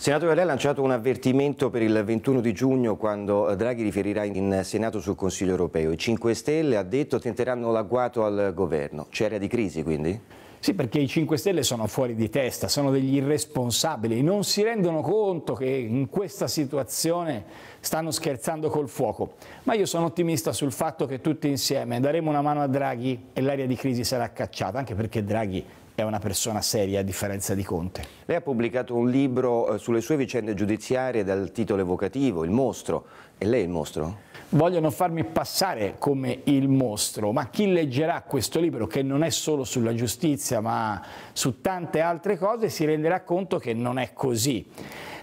Senatore, lei ha lanciato un avvertimento per il 21 di giugno quando Draghi riferirà in Senato sul Consiglio europeo. I 5 Stelle, ha detto, tenteranno l'agguato al governo. C'è area di crisi quindi? Sì, perché i 5 Stelle sono fuori di testa, sono degli irresponsabili, non si rendono conto che in questa situazione stanno scherzando col fuoco. Ma io sono ottimista sul fatto che tutti insieme daremo una mano a Draghi e l'area di crisi sarà cacciata, anche perché Draghi è una persona seria a differenza di Conte. Lei ha pubblicato un libro eh, sulle sue vicende giudiziarie dal titolo evocativo, Il mostro. E lei è il mostro? vogliono farmi passare come il mostro, ma chi leggerà questo libro, che non è solo sulla giustizia, ma su tante altre cose, si renderà conto che non è così.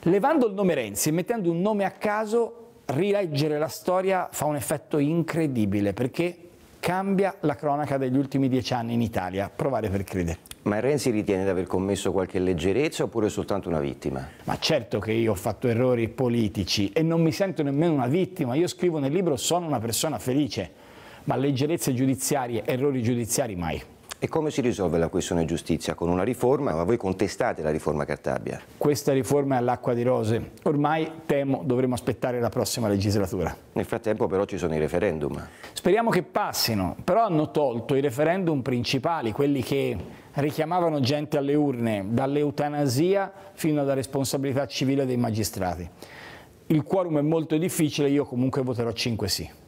Levando il nome Renzi e mettendo un nome a caso, rileggere la storia fa un effetto incredibile, perché cambia la cronaca degli ultimi dieci anni in Italia. Provare per credere. Ma Renzi ritiene di aver commesso qualche leggerezza oppure soltanto una vittima? Ma certo che io ho fatto errori politici e non mi sento nemmeno una vittima. Io scrivo nel libro sono una persona felice, ma leggerezze giudiziarie, errori giudiziari mai. E come si risolve la questione giustizia? Con una riforma, ma voi contestate la riforma Cartabia. Questa riforma è all'acqua di rose. Ormai, temo, dovremo aspettare la prossima legislatura. Nel frattempo però ci sono i referendum. Speriamo che passino, però hanno tolto i referendum principali, quelli che richiamavano gente alle urne, dall'eutanasia fino alla responsabilità civile dei magistrati. Il quorum è molto difficile, io comunque voterò 5 sì.